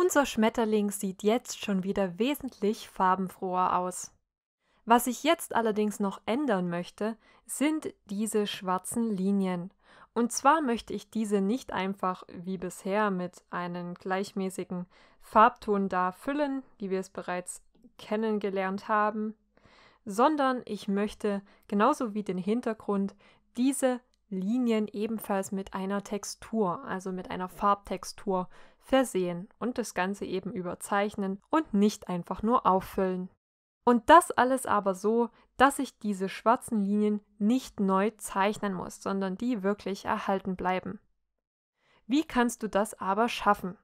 Unser Schmetterling sieht jetzt schon wieder wesentlich farbenfroher aus. Was ich jetzt allerdings noch ändern möchte, sind diese schwarzen Linien. Und zwar möchte ich diese nicht einfach wie bisher mit einem gleichmäßigen Farbton da füllen, wie wir es bereits kennengelernt haben, sondern ich möchte genauso wie den Hintergrund diese Linien ebenfalls mit einer Textur, also mit einer Farbtextur, versehen und das Ganze eben überzeichnen und nicht einfach nur auffüllen. Und das alles aber so, dass ich diese schwarzen Linien nicht neu zeichnen muss, sondern die wirklich erhalten bleiben. Wie kannst du das aber schaffen?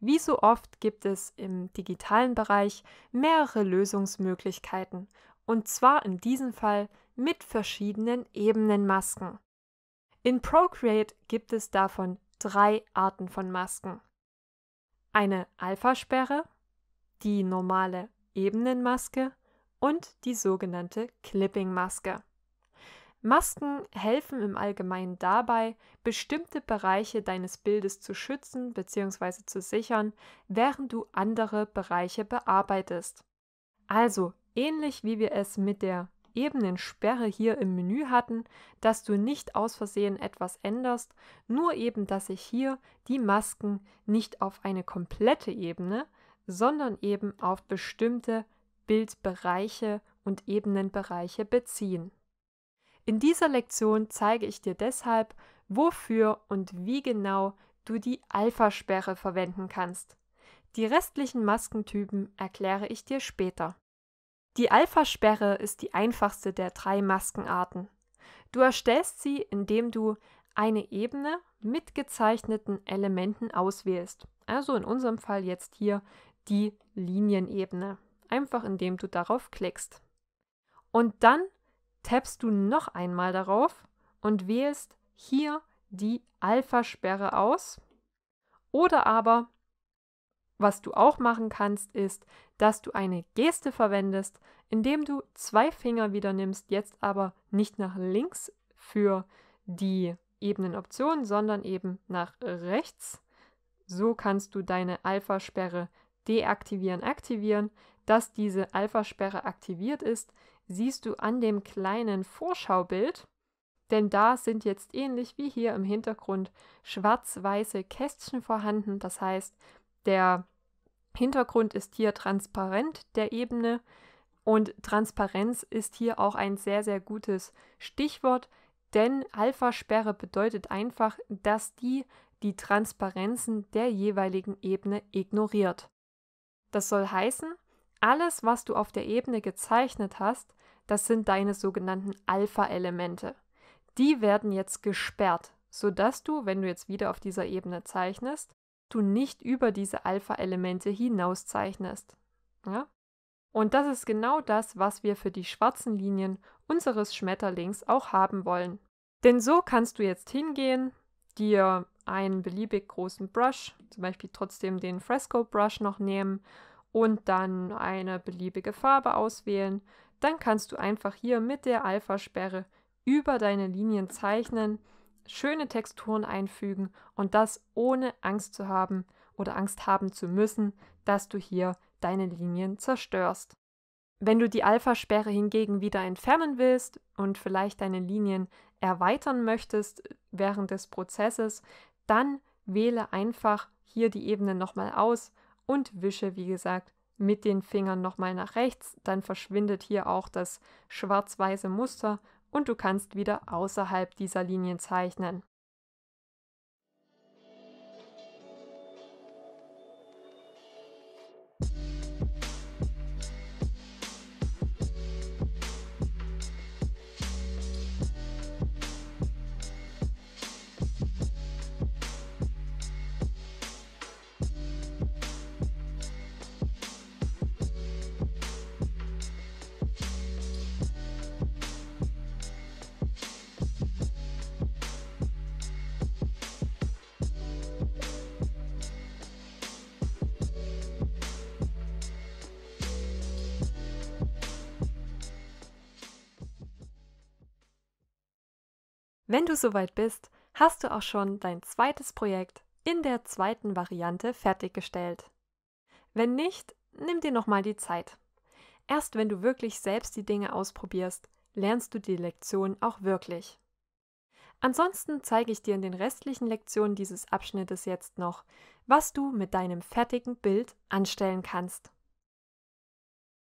Wie so oft gibt es im digitalen Bereich mehrere Lösungsmöglichkeiten, und zwar in diesem Fall mit verschiedenen Ebenenmasken. In Procreate gibt es davon drei Arten von Masken. Eine Alpha-Sperre, die normale Ebenenmaske und die sogenannte Clipping-Maske. Masken helfen im Allgemeinen dabei, bestimmte Bereiche deines Bildes zu schützen bzw. zu sichern, während du andere Bereiche bearbeitest. Also ähnlich wie wir es mit der Ebenensperre hier im Menü hatten, dass du nicht aus Versehen etwas änderst, nur eben, dass sich hier die Masken nicht auf eine komplette Ebene, sondern eben auf bestimmte Bildbereiche und Ebenenbereiche beziehen. In dieser Lektion zeige ich dir deshalb, wofür und wie genau du die Alpha-Sperre verwenden kannst. Die restlichen Maskentypen erkläre ich dir später. Die Alpha-Sperre ist die einfachste der drei Maskenarten. Du erstellst sie, indem du eine Ebene mit gezeichneten Elementen auswählst. Also in unserem Fall jetzt hier die Linienebene. Einfach indem du darauf klickst. Und dann tappst du noch einmal darauf und wählst hier die Alpha-Sperre aus oder aber was du auch machen kannst, ist, dass du eine Geste verwendest, indem du zwei Finger wieder nimmst, jetzt aber nicht nach links für die Ebenenoption, sondern eben nach rechts. So kannst du deine Alpha-Sperre deaktivieren, aktivieren. Dass diese Alpha-Sperre aktiviert ist, siehst du an dem kleinen Vorschaubild, denn da sind jetzt ähnlich wie hier im Hintergrund schwarz-weiße Kästchen vorhanden. Das heißt, der Hintergrund ist hier transparent der Ebene und Transparenz ist hier auch ein sehr, sehr gutes Stichwort, denn Alpha-Sperre bedeutet einfach, dass die die Transparenzen der jeweiligen Ebene ignoriert. Das soll heißen, alles, was du auf der Ebene gezeichnet hast, das sind deine sogenannten Alpha-Elemente. Die werden jetzt gesperrt, sodass du, wenn du jetzt wieder auf dieser Ebene zeichnest, du nicht über diese Alpha-Elemente hinaus zeichnest. Ja? Und das ist genau das, was wir für die schwarzen Linien unseres Schmetterlings auch haben wollen. Denn so kannst du jetzt hingehen, dir einen beliebig großen Brush, zum Beispiel trotzdem den Fresco Brush noch nehmen und dann eine beliebige Farbe auswählen. Dann kannst du einfach hier mit der Alpha-Sperre über deine Linien zeichnen schöne Texturen einfügen und das ohne Angst zu haben oder Angst haben zu müssen, dass du hier deine Linien zerstörst. Wenn du die Alpha-Sperre hingegen wieder entfernen willst und vielleicht deine Linien erweitern möchtest während des Prozesses, dann wähle einfach hier die Ebene nochmal aus und wische, wie gesagt, mit den Fingern nochmal nach rechts. Dann verschwindet hier auch das schwarz-weiße Muster und du kannst wieder außerhalb dieser Linien zeichnen. Wenn du soweit bist, hast du auch schon dein zweites Projekt in der zweiten Variante fertiggestellt. Wenn nicht, nimm dir nochmal die Zeit. Erst wenn du wirklich selbst die Dinge ausprobierst, lernst du die Lektion auch wirklich. Ansonsten zeige ich dir in den restlichen Lektionen dieses Abschnittes jetzt noch, was du mit deinem fertigen Bild anstellen kannst.